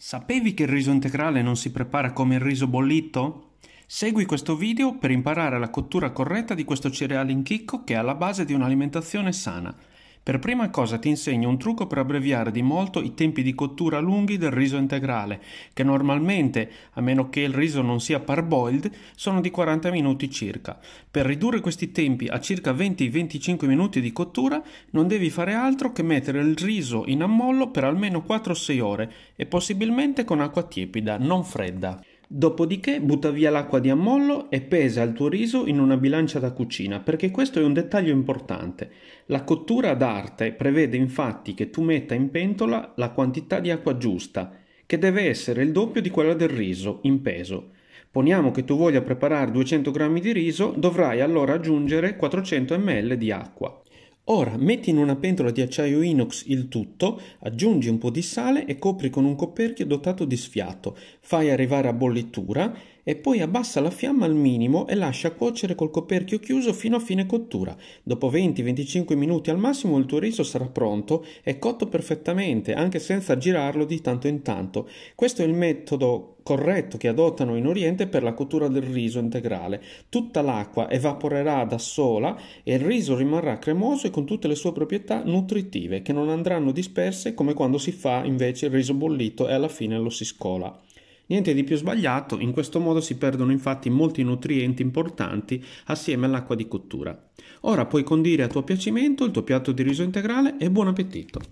Sapevi che il riso integrale non si prepara come il riso bollito? Segui questo video per imparare la cottura corretta di questo cereale in chicco che è alla base di un'alimentazione sana. Per prima cosa ti insegno un trucco per abbreviare di molto i tempi di cottura lunghi del riso integrale, che normalmente, a meno che il riso non sia parboiled, sono di 40 minuti circa. Per ridurre questi tempi a circa 20-25 minuti di cottura, non devi fare altro che mettere il riso in ammollo per almeno 4-6 ore e possibilmente con acqua tiepida, non fredda. Dopodiché butta via l'acqua di ammollo e pesa il tuo riso in una bilancia da cucina, perché questo è un dettaglio importante. La cottura d'arte prevede infatti che tu metta in pentola la quantità di acqua giusta, che deve essere il doppio di quella del riso in peso. Poniamo che tu voglia preparare 200 g di riso, dovrai allora aggiungere 400 ml di acqua. Ora metti in una pentola di acciaio inox il tutto, aggiungi un po' di sale e copri con un coperchio dotato di sfiato. Fai arrivare a bollitura e poi abbassa la fiamma al minimo e lascia cuocere col coperchio chiuso fino a fine cottura. Dopo 20-25 minuti al massimo il tuo riso sarà pronto e cotto perfettamente, anche senza girarlo di tanto in tanto. Questo è il metodo corretto che adottano in Oriente per la cottura del riso integrale. Tutta l'acqua evaporerà da sola e il riso rimarrà cremoso e con tutte le sue proprietà nutritive che non andranno disperse come quando si fa invece il riso bollito e alla fine lo si scola. Niente di più sbagliato, in questo modo si perdono infatti molti nutrienti importanti assieme all'acqua di cottura. Ora puoi condire a tuo piacimento il tuo piatto di riso integrale e buon appetito!